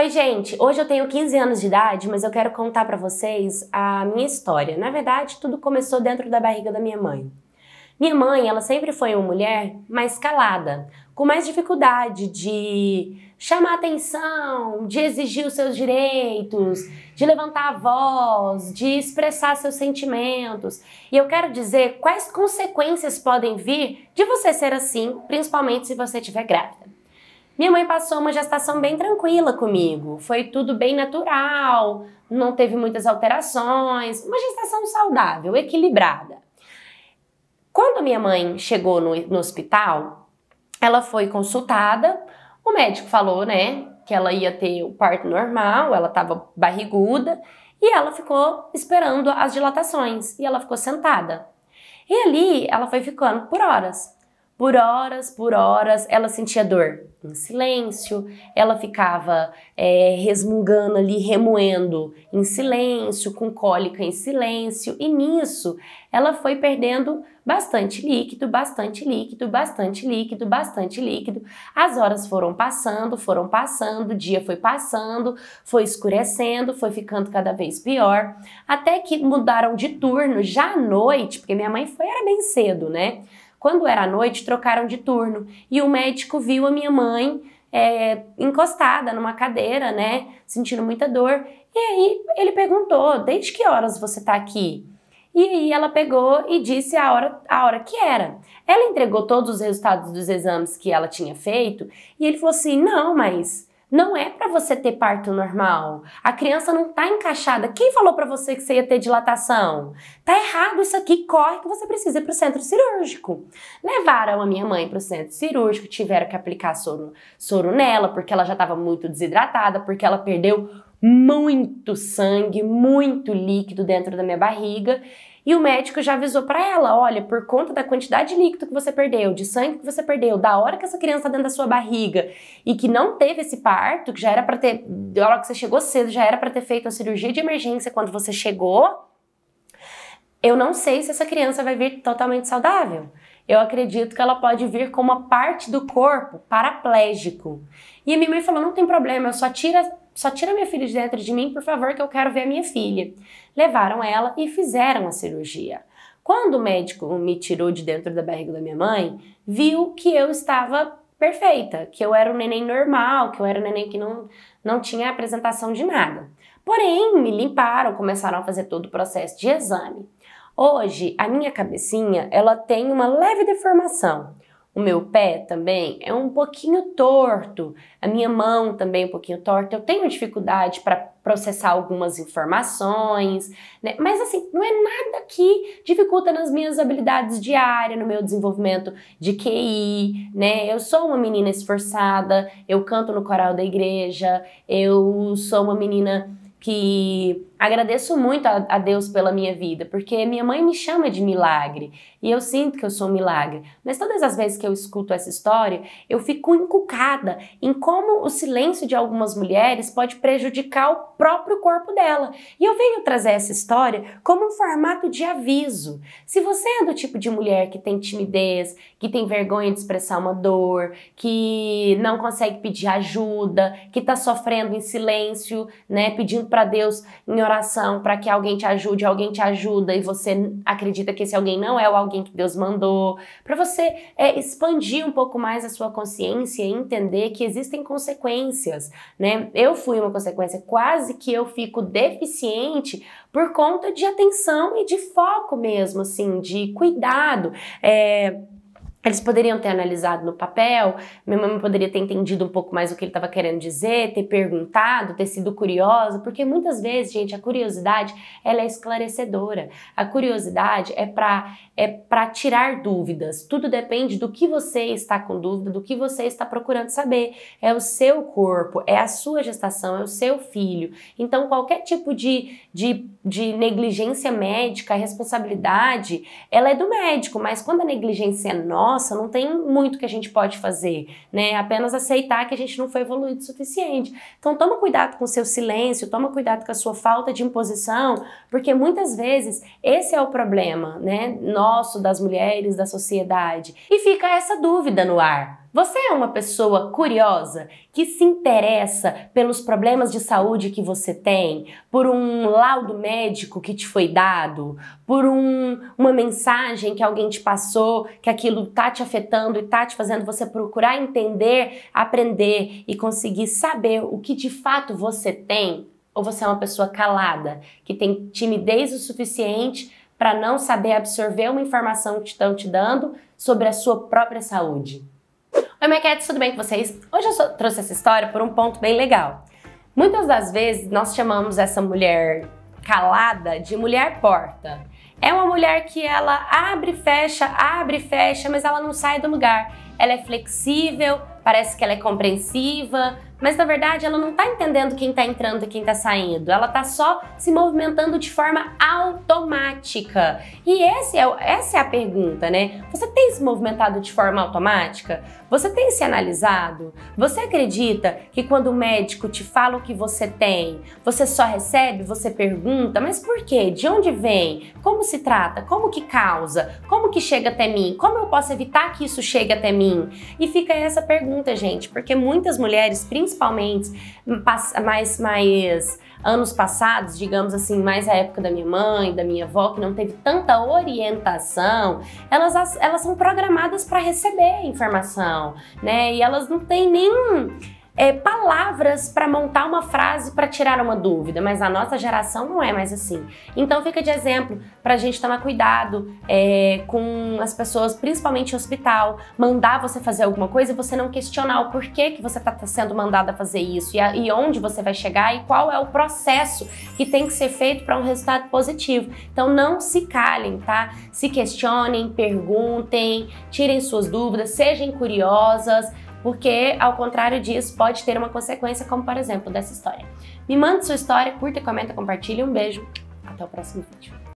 Oi, gente! Hoje eu tenho 15 anos de idade, mas eu quero contar para vocês a minha história. Na verdade, tudo começou dentro da barriga da minha mãe. Minha mãe, ela sempre foi uma mulher mais calada, com mais dificuldade de chamar atenção, de exigir os seus direitos, de levantar a voz, de expressar seus sentimentos. E eu quero dizer quais consequências podem vir de você ser assim, principalmente se você estiver grávida. Minha mãe passou uma gestação bem tranquila comigo, foi tudo bem natural, não teve muitas alterações, uma gestação saudável, equilibrada. Quando minha mãe chegou no, no hospital, ela foi consultada, o médico falou, né, que ela ia ter o parto normal, ela estava barriguda, e ela ficou esperando as dilatações, e ela ficou sentada. E ali ela foi ficando por horas. Por horas, por horas, ela sentia dor em silêncio, ela ficava é, resmungando ali, remoendo em silêncio, com cólica em silêncio, e nisso ela foi perdendo bastante líquido, bastante líquido, bastante líquido, bastante líquido. As horas foram passando, foram passando, o dia foi passando, foi escurecendo, foi ficando cada vez pior, até que mudaram de turno já à noite, porque minha mãe foi, era bem cedo, né? Quando era noite, trocaram de turno e o médico viu a minha mãe é, encostada numa cadeira, né, sentindo muita dor. E aí ele perguntou: desde que horas você está aqui? E aí ela pegou e disse a hora, a hora que era. Ela entregou todos os resultados dos exames que ela tinha feito e ele falou assim: não, mas não é para você ter parto normal. A criança não tá encaixada. Quem falou para você que você ia ter dilatação? Tá errado isso aqui, corre que você precisa ir pro centro cirúrgico. Levaram a minha mãe pro centro cirúrgico, tiveram que aplicar soro, soro nela porque ela já estava muito desidratada, porque ela perdeu muito sangue, muito líquido dentro da minha barriga e o médico já avisou para ela: olha, por conta da quantidade de líquido que você perdeu, de sangue que você perdeu, da hora que essa criança está dentro da sua barriga e que não teve esse parto, que já era para ter, da hora que você chegou cedo, já era para ter feito a cirurgia de emergência quando você chegou. Eu não sei se essa criança vai vir totalmente saudável. Eu acredito que ela pode vir com uma parte do corpo paraplégico. E a minha mãe falou: não tem problema, eu só tira só tira minha filha de dentro de mim, por favor, que eu quero ver a minha filha. Levaram ela e fizeram a cirurgia. Quando o médico me tirou de dentro da barriga da minha mãe, viu que eu estava perfeita, que eu era um neném normal, que eu era um neném que não, não tinha apresentação de nada. Porém, me limparam, começaram a fazer todo o processo de exame. Hoje, a minha cabecinha, ela tem uma leve deformação. O meu pé também é um pouquinho torto, a minha mão também é um pouquinho torta. Eu tenho dificuldade para processar algumas informações, né? mas assim, não é nada que dificulta nas minhas habilidades diárias, no meu desenvolvimento de QI, né? Eu sou uma menina esforçada, eu canto no coral da igreja, eu sou uma menina que Agradeço muito a, a, Deus pela minha vida, porque minha mãe me chama de milagre e eu sinto que eu sou um milagre. Mas todas as vezes que eu escuto essa história, eu fico encucada em como o silêncio de algumas mulheres pode prejudicar o próprio corpo dela. E eu venho trazer essa história como um formato de aviso. Se você é do tipo de mulher que tem timidez, que tem vergonha de expressar uma dor, que não consegue pedir ajuda, que está sofrendo em silêncio, né, pedindo para Deus em oração para que alguém te ajude, alguém te ajuda e você acredita que esse alguém não é o alguém que Deus mandou, para você é, expandir um pouco mais a sua consciência e entender que existem consequências, né? Eu fui uma consequência, quase que eu fico deficiente por conta de atenção e de foco mesmo, assim, de cuidado. É, eles poderiam ter analisado no papel, minha mãe poderia ter entendido um pouco mais o que ele estava querendo dizer, ter perguntado, ter sido curiosa, porque muitas vezes, gente, a curiosidade ela é esclarecedora. A curiosidade é para é tirar dúvidas. Tudo depende do que você está com dúvida, do que você está procurando saber. É o seu corpo, é a sua gestação, é o seu filho. Então, qualquer tipo de, de, de negligência médica, responsabilidade, ela é do médico, mas quando a negligência é nossa, nossa, não tem muito que a gente pode fazer, né? Apenas aceitar que a gente não foi evoluído o suficiente. Então toma cuidado com o seu silêncio, toma cuidado com a sua falta de imposição, porque muitas vezes esse é o problema, né? Nosso, das mulheres, da sociedade. E fica essa dúvida no ar. Você é uma pessoa curiosa que se interessa pelos problemas de saúde que você tem, por um laudo médico que te foi dado, por um, uma mensagem que alguém te passou, que aquilo tá te afetando e tá te fazendo você procurar entender, aprender e conseguir saber o que de fato você tem? Ou você é uma pessoa calada, que tem timidez o suficiente para não saber absorver uma informação que estão te dando sobre a sua própria saúde? Oi, Maquete, tudo bem com vocês? Hoje eu trouxe essa história por um ponto bem legal. Muitas das vezes nós chamamos essa mulher calada de mulher porta. É uma mulher que ela abre, fecha, abre, fecha, mas ela não sai do lugar. Ela é flexível, parece que ela é compreensiva, mas na verdade ela não está entendendo quem está entrando e quem está saindo, ela está só se movimentando de forma automática. E esse é, essa é a pergunta, né? Você tem se movimentado de forma automática? Você tem se analisado? Você acredita que quando o médico te fala o que você tem, você só recebe, você pergunta, mas por quê? De onde vem? Como se trata? Como que causa? Como que chega até mim? Como eu posso evitar que isso chegue até mim? E fica essa pergunta, gente, porque muitas mulheres, principalmente, principalmente mais, mais anos passados, digamos assim, mais a época da minha mãe, da minha avó, que não teve tanta orientação, elas, elas são programadas para receber informação, né? E elas não têm nenhum é, palavras para montar uma frase para tirar uma dúvida, mas a nossa geração não é mais assim. Então fica de exemplo para a gente tomar cuidado é, com as pessoas, principalmente em hospital, mandar você fazer alguma coisa e você não questionar o porquê que você está sendo mandada fazer isso e, a, e, onde você vai chegar e qual é o processo que tem que ser feito para um resultado positivo. Então não se calem, tá? Se questionem, perguntem, tirem suas dúvidas, sejam curiosas porque ao contrário disso pode ter uma consequência, como por exemplo dessa história. Me manda sua história, curta, comenta, compartilha. Um beijo, até o próximo vídeo.